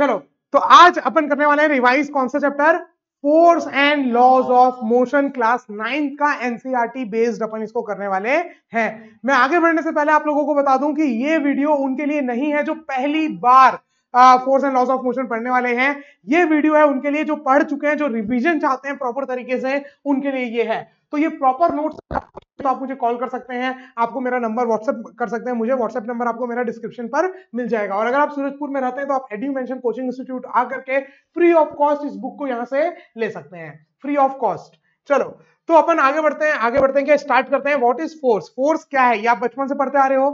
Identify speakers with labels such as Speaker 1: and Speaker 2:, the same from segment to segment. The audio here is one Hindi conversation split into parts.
Speaker 1: चलो तो आज अपन करने वाले हैं रिवाइज कौन सा chapter force and laws of motion class ninth का एनसीईआरटी बेस्ड e अपन इसको करने वाले हैं मैं आगे बढ़ने से पहले आप लोगों को बता दूं कि ये वीडियो उनके लिए नहीं है जो पहली बार force and laws of motion पढ़ने वाले हैं ये वीडियो है उनके लिए जो पढ़ चुके हैं जो रिविजन चाहते हैं प्रॉपर तरीके से उनके लिए ये है तो ये प्रॉपर नोट्स तो आप मुझे कॉल कर सकते हैं आपको मेरा नंबर व्हाट्सएप कर सकते हैं मुझे व्हाट्सएप नंबर आपको मेरा डिस्क्रिप्शन पर मिल जाएगा और अगर आप सूरजपुर में रहते हैं तो आप मेंशन कोचिंग इंस्टीट्यूट आकर के फ्री ऑफ कॉस्ट इस बुक को यहां से ले सकते हैं फ्री ऑफ कॉस्ट चलो तो अपन आगे बढ़ते हैं आगे बढ़ते हैं क्या स्टार्ट करते हैं व्हाट इज फोर्स फोर्स क्या है ये आप बचपन से पढ़ते आ रहे हो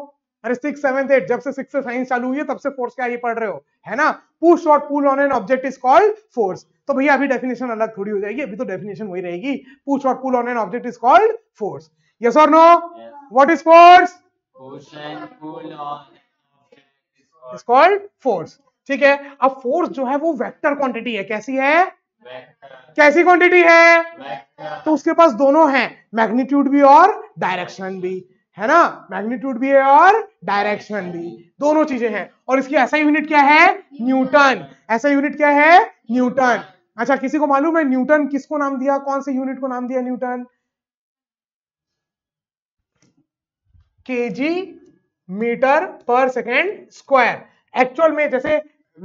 Speaker 1: अरे सिक्स सेवन एट जब से सिक्स से साइंस चालू हुई है तब से फोर्स क्या ही पढ़ रहे हो है ना पुश और pull on an object is called force तो भैया अभी डेफिनेशन अलग थोड़ी हो जाएगी अभी तो डेफिनेशन वही रहेगी पुश और pull on an object is called force Yes or no? Yes. What is force? Push pull on. called force. ठीक है अब फोर्स जो है वो वेक्टर क्वांटिटी है कैसी है Vector. कैसी क्वांटिटी है Vector. तो उसके पास दोनों हैं मैग्नीट्यूड भी और डायरेक्शन भी है ना मैग्नीट्यूड भी है और डायरेक्शन भी दोनों चीजें हैं और इसकी ऐसा यूनिट क्या है न्यूटन ऐसा यूनिट क्या है न्यूटन अच्छा किसी को मालूम है न्यूटन किसको नाम दिया कौन से यूनिट को नाम दिया न्यूटन के meter per second square actual में जैसे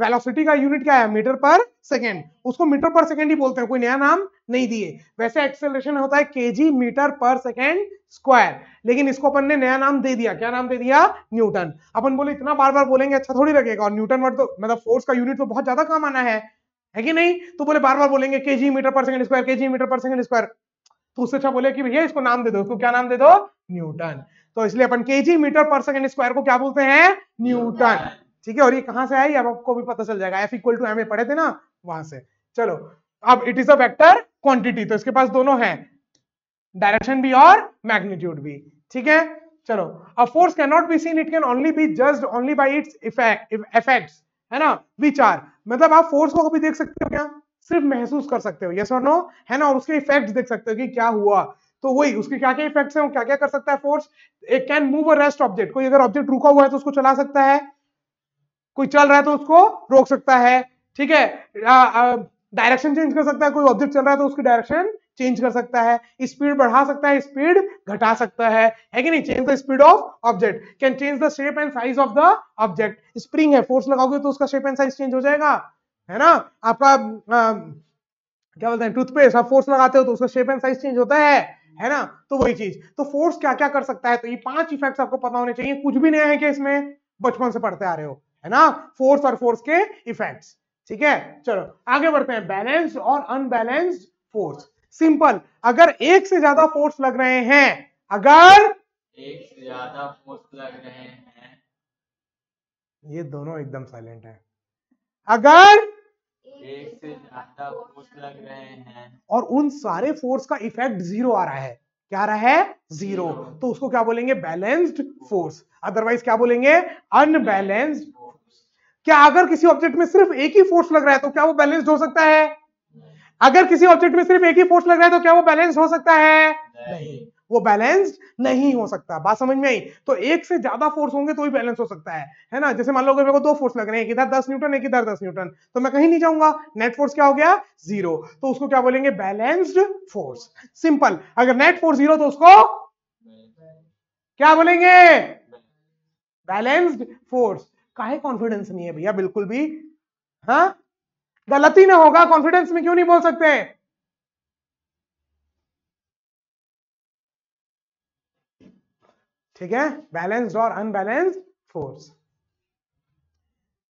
Speaker 1: वेलोसिटी का यूनिट क्या है मीटर पर सेकेंड उसको मीटर पर सेकेंड ही बोलते हैं कोई नया नाम नहीं दिए वैसे एक्सेलरेशन होता है KG metre per second square लेकिन इसको अपन ने नया नाम दे दिया क्या नाम दे दिया न्यूटन अपन बोले इतना बार बार बोलेंगे अच्छा थोड़ी लगेगा और न्यूटन वर्ड तो मतलब फोर्स का यूनिट तो बहुत ज्यादा काम आना है है कि नहीं तो बोले बार बार बोलेंगे K meter per second square K meter per second square तो उससे अच्छा बोले कि भैया इसको नाम दे दो उसको क्या नाम दे दो न्यूटन तो इसलिए अपन K G meter per second square को क्या बोलते हैं न्यूटन ठीक है और ये कहां से आई अब आपको भी पता चल जाएगा F equal to M A पढ़े थे ना वहां से चलो अब it is a vector quantity तो इसके पास दोनों है डायरेक्शन भी और मैग्नीट्यूड भी ठीक है चलो a force cannot be seen it can only be just only by its effects है ना आर मतलब आप फोर्स को कभी देख सकते हो क्या सिर्फ महसूस कर सकते हो यस और नो है ना और उसके इफेक्ट्स देख सकते हो कि क्या हुआ तो वही उसके क्या क्या इफेक्ट्स हैं वो क्या क्या कर सकता है फोर्स एक can move a rest object कोई अगर ऑब्जेक्ट रुका हुआ है तो उसको चला सकता है कोई चल रहा है तो उसको रोक सकता है ठीक है डायरेक्शन चेंज कर सकता है कोई ऑब्जेक्ट चल रहा है तो उसकी डायरेक्शन चेंज कर सकता है स्पीड बढ़ा सकता है स्पीड घटा सकता है है कि नहीं change the speed of object can change the shape and size of the object spring है फोर्स लगाओगे तो उसका शेप एंड साइज चेंज हो जाएगा है ना आपका आ, क्या बोलते हैं टूथपेस्ट आप फोर्स लगाते हो तो उसका शेप एंड साइज चेंज होता है है ना तो वही चीज तो फोर्स क्या क्या कर सकता है तो ये पांच इफेक्ट आपको पता होने चाहिए कुछ भी नया है क्या इसमें बचपन से पढ़ते आ रहे हो है ना फोर्स और फोर्स के इफेक्ट्स ठीक है चलो आगे बढ़ते हैं बैलेंस और अनबैलेंस्ड फोर्स सिंपल अगर एक से ज्यादा फोर्स लग रहे हैं अगर एक से ज्यादा फोर्स लग रहे हैं ये दोनों एकदम साइलेंट है अगर एक से ज्यादा फोर्स लग रहे हैं और उन सारे फोर्स का इफेक्ट जीरो आ रहा है क्या रहा है जीरो तो उसको क्या बोलेंगे बैलेंस्ड फोर्स अदरवाइज क्या बोलेंगे अनबैलेंस्ड क्या अगर किसी ऑब्जेक्ट में सिर्फ एक ही फोर्स लग रहा है तो क्या वो बैलेंस्ड हो सकता है अगर किसी ऑब्जेक्ट में सिर्फ एक ही फोर्स लग रहा है तो क्या वो बैलेंस्ड हो सकता है नहीं वो बैलेंस्ड नहीं हो सकता बात समझ में आई तो एक से ज्यादा फोर्स होंगे तो ही बैलेंस हो सकता है है ना जैसे मान लो मेरे को दो फोर्स लग रहे हैं एक इधर दस न्यूटन एक इधर दस न्यूटन तो मैं कहीं नहीं जाऊंगा नेट फोर्स क्या हो गया जीरो तो उसको क्या बोलेंगे बैलेंस्ड फोर्स सिंपल अगर नेट फोर्स जीरो तो उसको क्या बोलेंगे बैलेंस्ड फोर्स काहे कॉन्फिडेंस नहीं है भैया बिल्कुल भी हाँ गलती ना होगा कॉन्फिडेंस में क्यों नहीं बोल सकते हैं ठीक है बैलेंस्ड और unbalanced force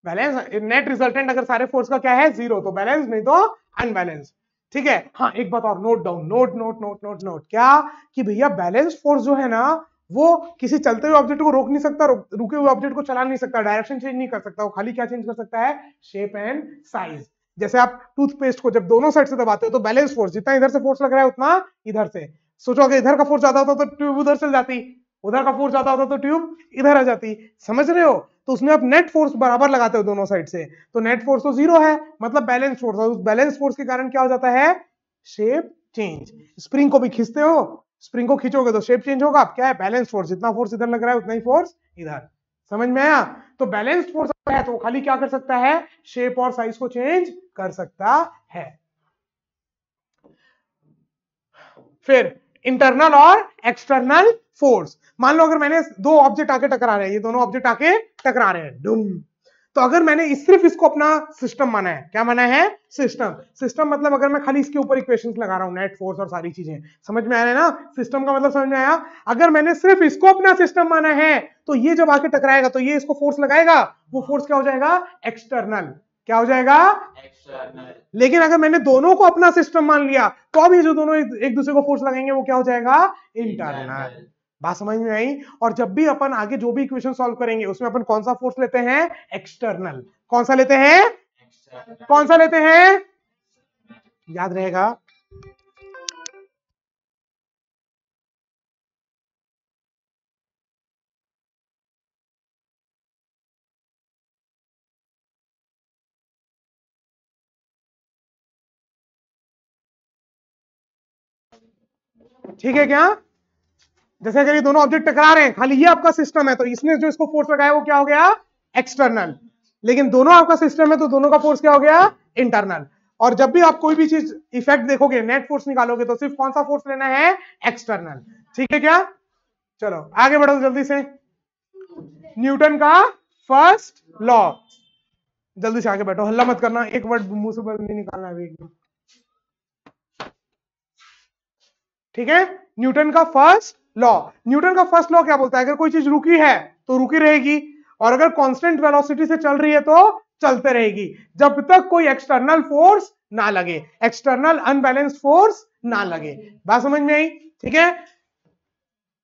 Speaker 1: balance net resultant अगर सारे फोर्स का क्या है जीरो तो बैलेंस नहीं तो अनबैलेंस ठीक है हाँ एक बात और note down note note note note नोट क्या कि भैया बैलेंस फोर्स जो है ना वो किसी चलते हुए ऑब्जेक्ट को रोक नहीं सकता रुके हुए ऑब्जेक्ट को चला नहीं सकता डायरेक्शन चेंज नहीं कर सकता वो खाली क्या चेंज कर सकता है शेप एंड साइज जैसे आप टूथपेस्ट को जब दोनों साइड से दबाते हो तो बैलेंस फोर्स जितना इधर से फोर्स लग रहा है उतना इधर से सोचो अगर इधर का फोर्स ज्यादा होता तो ट्यूब उधर चल जाती उधर का फोर्स आता होता तो ट्यूब इधर आ जाती समझ रहे हो तो उसमें आप नेट फोर्स बराबर लगाते हो दोनों साइड से तो नेट फोर्स तो जीरो है मतलब बैलेंस फोर्स उस बैलेंस फोर्स के कारण क्या हो जाता है शेप चेंज स्प्रिंग को भी खींचते हो स्प्रिंग को खींचोगे तो शेप चेंज होगा आप क्या है बैलेंस फोर्स जितना फोर्स इधर लग रहा है उतना ही फोर्स इधर समझ में आया तो बैलेंस फोर्स है तो खाली क्या कर सकता है शेप और साइज को चेंज कर सकता है फिर इंटरनल और एक्सटर्नल फोर्स मान लो अगर मैंने दो ऑब्जेक्ट आके टकरा रहे हैं ये दोनों ऑब्जेक्ट आके टकरा रहे हैं डुम तो अगर मैंने सिर्फ इसको अपना सिस्टम माना है क्या माना है सिस्टम सिस्टम मतलब अगर मैं खाली इसके ऊपर इक्वेशन लगा रहा हूं नेट फोर्स और सारी चीजें समझ में आ रहा है ना सिस्टम का मतलब समझ में आया अगर मैंने सिर्फ इसको अपना सिस्टम माना है तो ये जब आके टकराएगा तो ये इसको फोर्स लगाएगा वो फोर्स क्या हो जाएगा एक्सटर्नल क्या हो जाएगा एक्सटर्नल लेकिन अगर मैंने दोनों को अपना सिस्टम मान लिया तो अब ये जो दोनों एक दूसरे को फोर्स लगाएंगे वो क्या हो जाएगा इंटरनल बात समझ में आई और जब भी अपन आगे जो भी इक्वेशन सॉल्व करेंगे उसमें अपन कौन सा फोर्स लेते हैं एक्सटर्नल कौन सा लेते हैं कौन सा लेते हैं याद रहेगा ठीक है क्या जैसे अगर ये दोनों ऑब्जेक्ट टकरा रहे हैं खाली ये आपका सिस्टम है तो इसने जो इसको फोर्स लगाया वो क्या हो गया एक्सटर्नल लेकिन दोनों आपका सिस्टम है तो दोनों का फोर्स क्या हो गया इंटरनल और जब भी आप कोई भी चीज इफेक्ट देखोगे नेट फोर्स निकालोगे तो सिर्फ कौन सा फोर्स लेना है एक्सटर्नल ठीक है क्या चलो आगे बढ़ो जल्दी से न्यूटन का फर्स्ट लॉ जल्दी से आगे बैठो हल्ला मत करना एक वर्ड मुंह से नहीं निकालना अभी ठीक है न्यूटन का फर्स्ट लॉ न्यूटन का फर्स्ट लॉ क्या बोलता है अगर कोई चीज रुकी है तो रुकी रहेगी और अगर कॉन्स्टेंट वेलोसिटी से चल रही है तो चलते रहेगी जब तक कोई एक्सटर्नल फोर्स ना लगे एक्सटर्नल अनबैलेंस फोर्स ना लगे बात समझ में आई ठीक है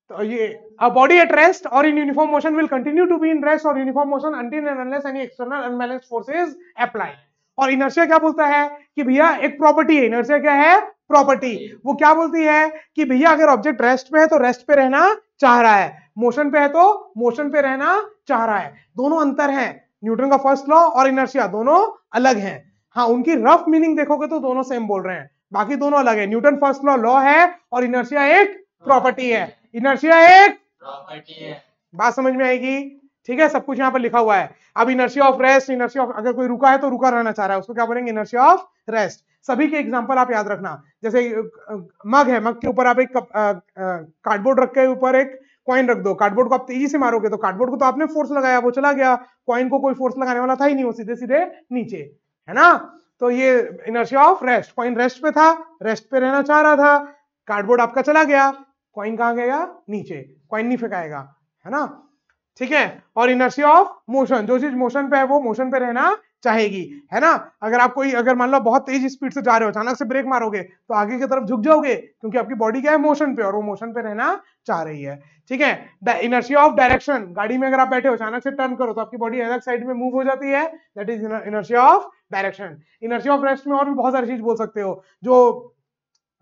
Speaker 1: तो ये a body at rest or in uniform motion will continue to be in rest or uniform motion until and unless any external unbalance forces apply और इनर्शिया क्या बोलता है कि भैया एक प्रॉपर्टी है इनर्शिया क्या है प्रॉपर्टी वो क्या बोलती है कि भैया अगर ऑब्जेक्ट रेस्ट पे है तो रेस्ट पे रहना चाह रहा है मोशन पे है तो मोशन पे रहना चाह रहा है दोनों अंतर हैं न्यूटन का फर्स्ट लॉ और इनर्शिया दोनों अलग हैं हाँ उनकी रफ मीनिंग देखोगे तो दोनों सेम बोल रहे हैं बाकी दोनों अलग है न्यूटन फर्स्ट लॉ लॉ है और इनर्शिया एक प्रॉपर्टी है इनर्शिया एक प्रॉपर्टी है बात समझ में आएगी ठीक है सब कुछ यहाँ पर लिखा हुआ है अब inertia of rest inertia of अगर कोई रुका है तो रुका रहना चाह रहा है उसको क्या बोलेंगे इनर्शिया ऑफ रेस्ट सभी के एग्जाम्पल आप याद रखना जैसे मग है मग के ऊपर आप एक कार्डबोर्ड रख के ऊपर एक कॉइन रख दो कार्डबोर्ड को आप तेजी से मारोगे तो कार्डबोर्ड को तो आपने फोर्स लगाया वो चला गया कॉइन को कोई फोर्स लगाने वाला था ही नहीं वो सीधे सीधे नीचे है ना तो ये inertia of rest coin rest पे था रेस्ट पे रहना चाह रहा था कार्डबोर्ड आपका चला गया कॉइन कहाँ गया नीचे कॉइन नहीं फेंकाएगा है ना ठीक है और इनर्शिया ऑफ मोशन जो चीज मोशन पे है वो मोशन पे रहना चाहेगी है ना अगर आप कोई अगर मान लो बहुत तेज स्पीड से जा रहे हो अचानक से ब्रेक मारोगे तो आगे की तरफ झुक जाओगे क्योंकि आपकी बॉडी क्या है मोशन पे और वो मोशन पे रहना चाह रही है ठीक है द इनर्शिया ऑफ डायरेक्शन गाड़ी में अगर आप बैठे हो अचानक से टर्न करो तो आपकी बॉडी अलग साइड में मूव हो जाती है that is inertia of direction inertia of rest में और भी बहुत सारी चीज बोल सकते हो जो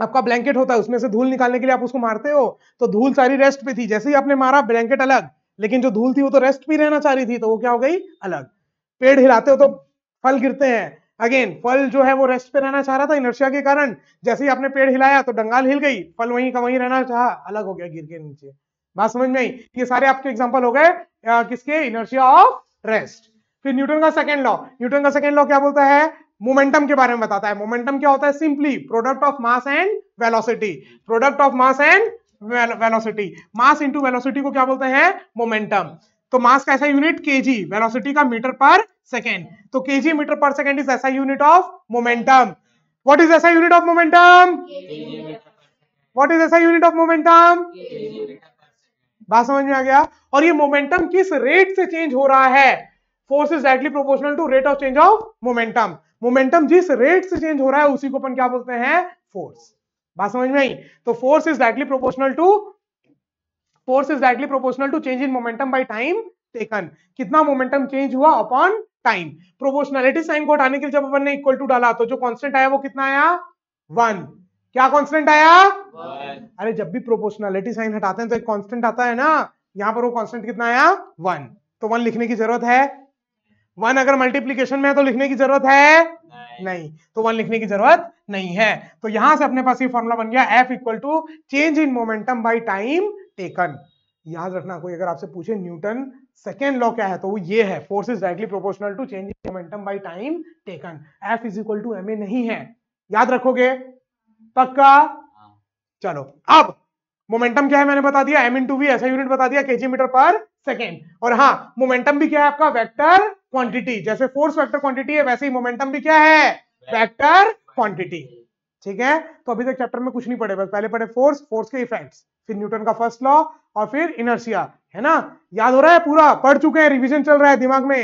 Speaker 1: आपका ब्लैंकेट होता है उसमें से धूल निकालने के लिए आप उसको मारते हो तो धूल सारी रेस्ट पे थी जैसे ही आपने मारा ब्लैंकेट अलग लेकिन जो धूल थी वो तो रेस्ट भी रहना चाह रही थी तो वो क्या हो गई अलग पेड़ हिलाते हो तो फल गिरते हैं अगेन फल जो है वो रेस्ट पे रहना चाह रहा था इनर्शिया के कारण जैसे ही आपने पेड़ हिलाया तो डंगाल हिल गई फल वहीं का वहीं रहना चाह अलग हो गया गिर के नीचे बात समझ में आई ये सारे आपके एग्जाम्पल हो गए किसके इनर्शिया ऑफ रेस्ट फिर न्यूटन का सेकेंड लॉ न्यूटन का सेकेंड लॉ क्या बोलता है मोमेंटम के बारे में बताता है मोमेंटम क्या होता है simply product of mass and velocity product of mass and velocity mass into velocity को क्या बोलते हैं मोमेंटम तो मास का ऐसा यूनिट केजी वेलोसिटी का मीटर पर सेकेंड तो kg metre per second is SI unit of momentum what is SI unit of momentum what is SI unit of momentum बात समझ में आ गया और ये मोमेंटम किस रेट से चेंज हो रहा है force is directly proportional to rate of change of momentum momentum जिस रेट से चेंज हो रहा है उसी को अपन क्या बोलते हैं फोर्स बात समझ में आई तो force is directly proportional to force is directly proportional to change in momentum by time taken कितना मोमेंटम चेंज हुआ अपॉन टाइम प्रोपोर्शनलिटी साइन को हटाने के लिए जब अपन ने इक्वल टू डाला तो जो कॉन्स्टेंट आया वो कितना आया वन क्या कॉन्स्टेंट आया one. अरे जब भी प्रोपोर्शनलिटी साइन हटाते हैं तो एक कॉन्स्टेंट आता है ना यहां पर वो कॉन्स्टेंट कितना आया वन तो वन लिखने की जरूरत है वन अगर मल्टीप्लीकेशन में है तो लिखने की जरूरत है नहीं, नहीं। तो वन लिखने की जरूरत नहीं है तो यहां से अपने पास ये फॉर्मूला बन गया F equal to change in momentum by time taken याद रखना कोई अगर आपसे पूछे न्यूटन सेकेंड लॉ क्या है तो वो ये है force is directly proportional to change momentum by time taken F is equal to M A नहीं है याद रखोगे पक्का हाँ। चलो अब मोमेंटम क्या है मैंने बता दिया M into V SI unit बता दिया केजी मीटर पर सेकेंड और हाँ मोमेंटम भी क्या है आपका वेक्टर क्वांटिटी जैसे फोर्स वेक्टर क्वांटिटी है वैसे ही मोमेंटम भी क्या है वेक्टर क्वांटिटी ठीक है तो अभी तक चैप्टर में कुछ नहीं पढ़े बस पहले पढ़े फोर्स फोर्स के इफेक्ट्स फिर न्यूटन का फर्स्ट लॉ और फिर इनर्शिया है ना याद हो रहा है पूरा पढ़ चुके हैं रिविजन चल रहा है दिमाग में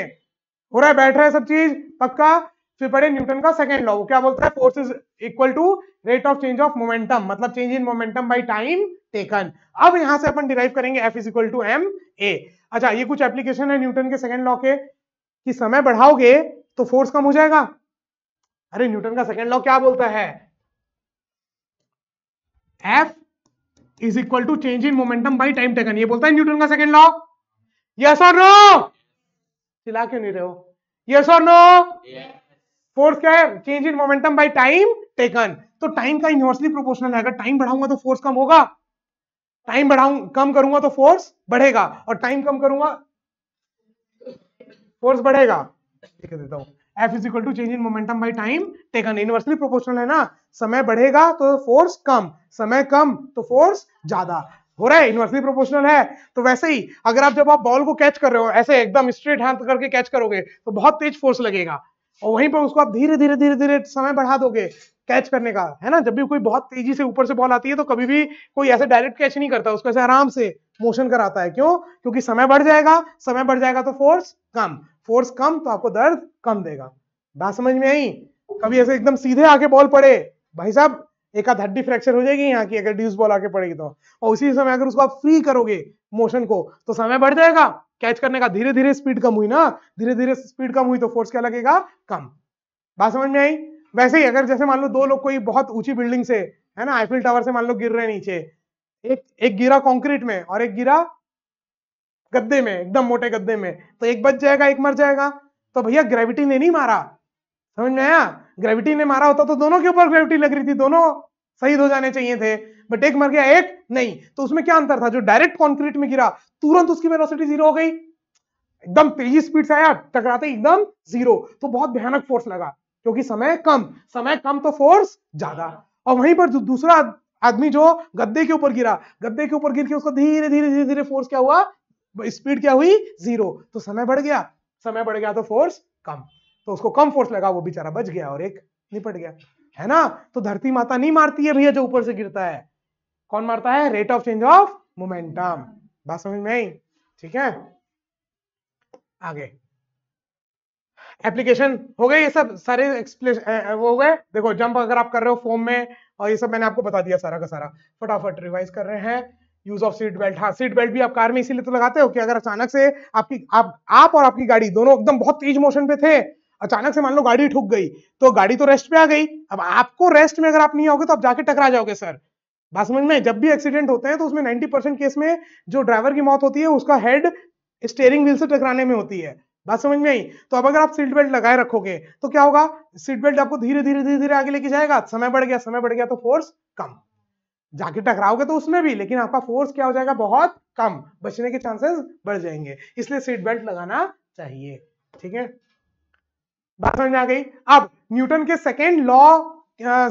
Speaker 1: हो रहा है बैठ रहा है सब चीज पक्का फिर पढ़े न्यूटन का सेकेंड लॉ वो क्या बोलता है force is equal to rate of change of momentum मतलब change in momentum by time taken अब यहां से अपन डिराइव करेंगे F is equal to M A अच्छा ये कुछ एप्लीकेशन है न्यूटन के सेकेंड लॉ के कि समय बढ़ाओगे तो फोर्स कम हो जाएगा अरे न्यूटन का सेकेंड लॉ क्या बोलता है F is equal to change in momentum by time taken ये बोलता है न्यूटन का सेकेंड लॉ यस और नो चिल्ला क्यों नहीं रहे हो यस और नो फोर्स क्या है change in momentum by time taken तो टाइम का इनवर्सली प्रोपोर्शनल है अगर टाइम बढ़ाऊंगा तो फोर्स कम होगा टाइम बढ़ाऊ कम करूंगा तो फोर्स बढ़ेगा और टाइम कम करूंगा फोर्स बढ़ेगा लिख देता हूं F is equal to change in momentum by time taken inversely proportional है ना समय बढ़ेगा तो फोर्स कम समय कम तो फोर्स ज्यादा हो रहा है इनवर्सली प्रोपोर्शनल है तो वैसे ही अगर आप जब आप बॉल को कैच कर रहे हो ऐसे एकदम स्ट्रेट हाथ करके कैच करोगे तो बहुत तेज फोर्स लगेगा और वहीं पर उसको आप धीरे धीरे धीरे धीरे समय बढ़ा दोगे कैच करने का है ना जब भी कोई बहुत तेजी से ऊपर से बॉल आती है तो कभी भी कोई ऐसे डायरेक्ट कैच नहीं करता उसको ऐसे आराम से मोशन कराता है क्यों क्योंकि समय बढ़ जाएगा समय बढ़ जाएगा तो फोर्स कम फोर्स कम तो आपको दर्द कम देगा बात समझ में आई कभी ऐसे एकदम सीधे आके बॉल पड़े भाई साहब एक आध हड्डी फ्रैक्चर हो जाएगी यहाँ की अगर ड्यूस बॉल आके पड़ेगी तो और उसी समय अगर उसको आप फ्री करोगे मोशन को तो समय बढ़ जाएगा कैच करने का धीरे धीरे स्पीड कम हुई ना धीरे धीरे स्पीड कम हुई तो फोर्स क्या लगेगा कम बात समझ में आई वैसे ही अगर जैसे मान लो दो लोग कोई बहुत ऊंची बिल्डिंग से है ना आईफिल टावर से मान लो गिर रहे नीचे एक एक गिरा कंक्रीट में और एक गिरा गद्दे में एकदम मोटे गद्दे में तो एक बच जाएगा एक मर जाएगा तो भैया ग्रेविटी ने नहीं मारा समझ में आया ग्रेविटी ने मारा होता तो दोनों के ऊपर ग्रेविटी लग रही थी दोनों शहीद हो जाने चाहिए थे बट एक मर गया एक नहीं तो उसमें क्या अंतर था जो डायरेक्ट कॉन्क्रीट में गिरा तुरंत उसकी वेलोसिटी जीरो हो गई एकदम तेजी स्पीड से आया टकराते एकदम जीरो तो बहुत भयानक फोर्स लगा क्योंकि समय कम समय कम तो फोर्स ज्यादा और वहीं पर जो दूसरा आदमी जो गद्दे के ऊपर गिरा गद्दे के ऊपर गिर के उसको धीरे धीरे धीरे धीरे फोर्स क्या हुआ स्पीड क्या हुई जीरो तो समय बढ़ गया समय बढ़ गया तो फोर्स कम तो उसको कम फोर्स लगा वो बेचारा बच गया और एक निपट गया है ना तो धरती माता नहीं मारती है भैया जो ऊपर से गिरता है कौन मारता है rate of change of momentum बात समझ में आई ठीक है आगे एप्लीकेशन हो गए ये सब सारे एक्सप्लेन वो हो गए देखो जंप अगर आप कर रहे हो फोम में और ये सब मैंने आपको बता दिया सारा का सारा फटाफट रिवाइज कर रहे हैं यूज ऑफ सीट बेल्ट हाँ सीट बेल्ट भी आप कार में इसीलिए तो लगाते हो कि अगर अचानक से आपकी आप आप और आपकी गाड़ी दोनों एकदम बहुत तेज मोशन पे थे अचानक से मान लो गाड़ी ठुक गई तो गाड़ी तो रेस्ट पे आ गई अब आपको रेस्ट में अगर आप नहीं आओगे तो आप जाके टकरा जाओगे सर बात समझ में जब भी एक्सीडेंट होते हैं तो उसमें नाइनटी परसेंट केस में जो ड्राइवर की मौत होती है उसका हेड स्टेयरिंग व्हील से टकराने में होती है बात समझ में आई तो अब अगर आप सीट बेल्ट लगाए रखोगे तो क्या होगा सीट बेल्ट आपको धीरे धीरे धीरे धीरे आगे लेके जाएगा समय बढ़ गया समय बढ़ गया तो फोर्स कम जाके टकराओगे तो उसमें भी लेकिन आपका फोर्स क्या हो जाएगा बहुत कम बचने के चांसेस बढ़ जाएंगे इसलिए सीट बेल्ट लगाना चाहिए ठीक है बात समझ में आ गई अब न्यूटन के सेकेंड लॉ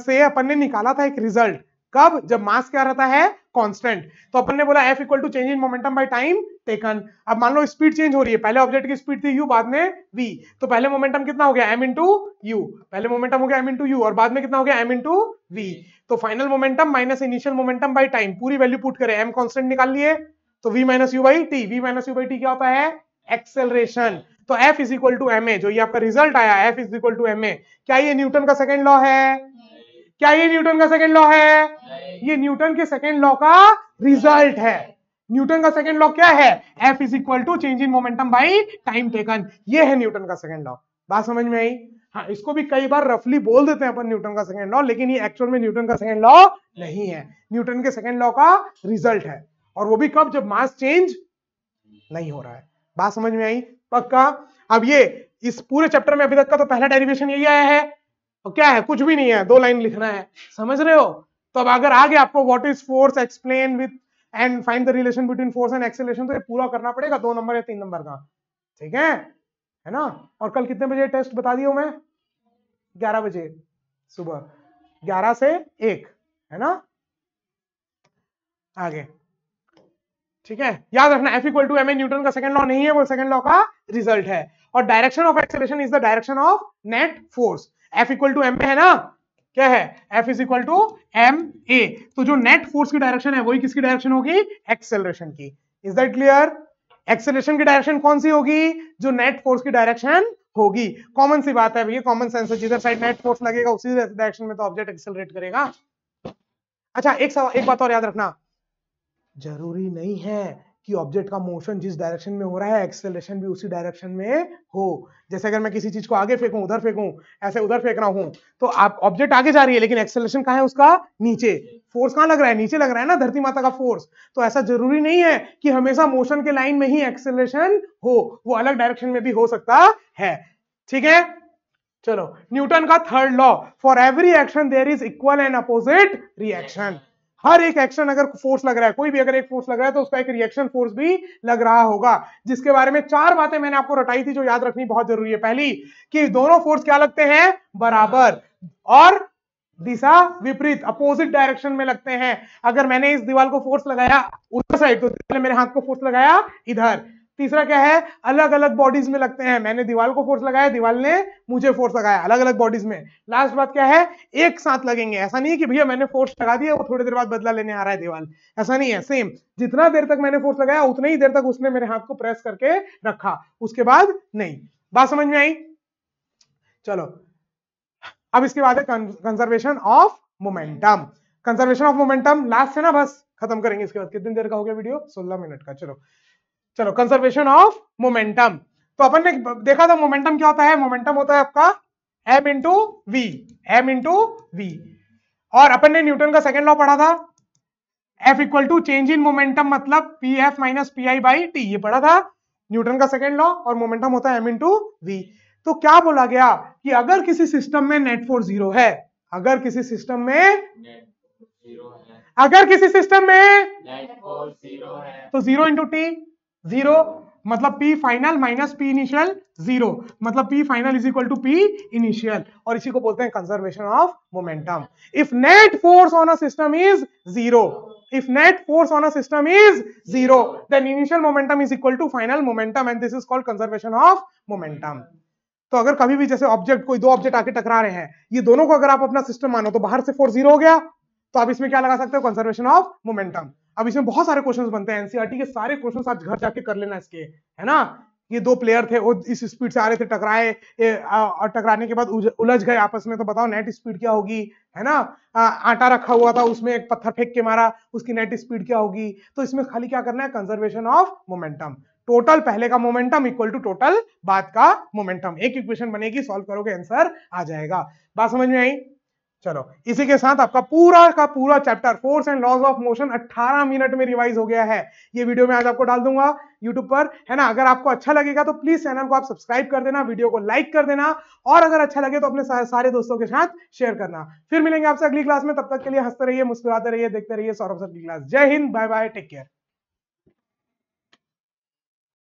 Speaker 1: से अपन ने निकाला था एक रिजल्ट कब जब मास क्या रहता है कांस्टेंट तो अपन ने बोला F equal to change in momentum by time taken अब मान लो स्पीड चेंज हो रही है पहले ऑब्जेक्ट की स्पीड थी यू बाद में वी तो पहले मोमेंटम कितना हो गया एम इंटू यू पहले मोमेंटम हो गया एम इंटू यू और बाद में कितना हो गया एम इंटू वी तो final momentum minus initial momentum by time पूरी वैल्यू पुट करें एम कॉन्स्टेंट निकाल लिए तो V minus U by T V minus U by T क्या होता है एक्सेलरेशन तो F is equal to M A जो ये आपका रिजल्ट आया F is equal to M A क्या ये न्यूटन का सेकेंड लॉ है क्या ये न्यूटन का सेकेंड लॉ है ये न्यूटन के सेकेंड लॉ का रिजल्ट है न्यूटन का सेकेंड लॉ क्या है F is equal to change in momentum by time taken ये है न्यूटन का सेकेंड लॉ बात समझ में आई हाँ इसको भी कई बार रफली बोल देते हैं अपन न्यूटन का सेकेंड लॉ लेकिन ये एक्चुअल में न्यूटन का सेकेंड लॉ नहीं है न्यूटन के सेकेंड लॉ का रिजल्ट है और वो भी कब जब मास चेंज नहीं हो रहा है बात समझ में आई पक्का अब ये इस पूरे चैप्टर में अभी तक का तो पहला डेरिवेशन यही आया है तो क्या है कुछ भी नहीं है दो लाइन लिखना है समझ रहे हो तो अब अगर आगे आपको what is force explain with and find the relation between force and acceleration तो ये पूरा करना पड़ेगा दो नंबर या तीन नंबर का ठीक है है ना और कल कितने बजे टेस्ट बता दिया मैं ग्यारह बजे सुबह ग्यारह से एक है ना आगे ठीक है याद रखना F equal to M A Newton का सेकंड लॉ नहीं है वो सेकंड लॉ का रिजल्ट है और direction of acceleration is the direction of net force F equal to M A है ना क्या है F is equal to M A तो जो नेट फोर्स की डायरेक्शन है वही किसकी डायरेक्शन होगी एक्सेलरेशन की इज दैट क्लियर एक्सेलेशन की डायरेक्शन कौन सी होगी जो नेट फोर्स की डायरेक्शन होगी कॉमन सी बात है भैया कॉमन सेंस है जिधर साइड नेट फोर्स लगेगा उसी डायरेक्शन में तो ऑब्जेक्ट एक्सेलरेट करेगा अच्छा एक सवाल एक बात और याद रखना जरूरी नहीं है कि ऑब्जेक्ट का मोशन जिस डायरेक्शन में हो रहा है एक्सेलेशन भी उसी डायरेक्शन में हो जैसे अगर मैं किसी चीज को आगे फेंकूं उधर फेंकूं ऐसे उधर फेंक रहा हूं तो आप ऑब्जेक्ट आगे जा रही है लेकिन एक्सेलेशन कहा है उसका नीचे फोर्स कहां लग रहा है नीचे लग रहा है ना धरती माता का फोर्स तो ऐसा जरूरी नहीं है कि हमेशा मोशन के लाइन में ही एक्सेलेशन हो वो अलग डायरेक्शन में भी हो सकता है ठीक है चलो न्यूटन का third law for every action there is equal and opposite reaction हर एक एक्शन अगर फोर्स लग रहा है कोई भी अगर एक फोर्स लग रहा है तो उसका एक रिएक्शन फोर्स भी लग रहा होगा जिसके बारे में चार बातें मैंने आपको रटाई थी जो याद रखनी बहुत जरूरी है पहली कि दोनों फोर्स क्या लगते हैं बराबर और दिशा विपरीत अपोजिट डायरेक्शन में लगते हैं अगर मैंने इस दीवार को फोर्स लगाया उधर साइड तो मेरे हाथ को फोर्स लगाया इधर तीसरा क्या है अलग अलग बॉडीज में लगते हैं मैंने दीवाल को फोर्स लगाया दीवाल ने मुझे फोर्स लगाया अलग अलग बॉडीज में लास्ट बात क्या है एक साथ लगेंगे ऐसा नहीं है कि भैया मैंने फोर्स लगा दिया वो थोड़ी देर बाद बदला लेने आ रहा है दीवाल ऐसा नहीं है सेम जितना देर तक मैंने फोर्स लगाया उतनी ही देर तक उसने मेरे हाथ को प्रेस करके रखा उसके बाद नहीं बात समझ में आई चलो अब इसके बाद है conservation of momentum conservation of momentum last है ना बस खत्म करेंगे इसके बाद कितनी देर का हो गया वीडियो सोलह मिनट का चलो चलो कंजर्वेशन ऑफ मोमेंटम तो अपन ने देखा था मोमेंटम क्या होता है मोमेंटम होता है आपका M into V M into V और अपन ने न्यूटन का सेकेंड लॉ पढ़ा था F equal to change in momentum मतलब P F minus P I by T ये पढ़ा था न्यूटन का सेकेंड लॉ और मोमेंटम होता है एम इंटू वी तो क्या बोला गया कि अगर किसी सिस्टम में नेट फोर्स जीरो है अगर किसी सिस्टम में अगर किसी सिस्टम में तो जीरो इंटू टी जीरो मतलब P final minus P initial zero मतलब P final is equal to P initial और इसी को बोलते हैं conservation of momentum if net force on a system is zero if net force on a system is zero then initial momentum is equal to final momentum and this is called conservation of momentum तो अगर कभी भी जैसे ऑब्जेक्ट कोई दो ऑब्जेक्ट आके टकरा रहे हैं ये दोनों को अगर आप अपना सिस्टम मानो तो बाहर से फोर्स जीरो हो गया तो आप इसमें क्या लगा सकते हो कंजर्वेशन ऑफ मोमेंटम अब इसमें बहुत सारे क्वेश्चन बनते हैं एनसीआरटी e के सारे क्वेश्चन आज घर जाके कर लेना इसके है ना ये दो प्लेयर थे वो इस स्पीड से आ रहे थे टकराए और टकराने के बाद उलझ गए आपस में तो बताओ नेट स्पीड क्या होगी है ना आ, आटा रखा हुआ था उसमें एक पत्थर फेंक के मारा उसकी नेट स्पीड क्या होगी तो इसमें खाली क्या करना है कंजर्वेशन ऑफ मोमेंटम टोटल पहले का मोमेंटम इक्वल टू टोटल बाद का मोमेंटम एक इक्वेशन बनेगी सॉल्व करोगे आंसर आ जाएगा बात समझ में आई चलो इसी के साथ आपका पूरा का पूरा chapter force and laws of motion 18 minute में रिवाइज हो गया है ये वीडियो मैं आज आपको डाल दूंगा यूट्यूब पर है ना अगर आपको अच्छा लगेगा तो प्लीज चैनल को आप सब्सक्राइब कर देना वीडियो को लाइक कर देना और अगर अच्छा लगे तो अपने सारे दोस्तों के साथ शेयर करना फिर मिलेंगे आपसे अगली क्लास में तब तक के लिए हंसते रहिए मुस्कुराते रहिए देखते रहिए सौरभ सर की क्लास जय हिंद बाय बाय टेक केयर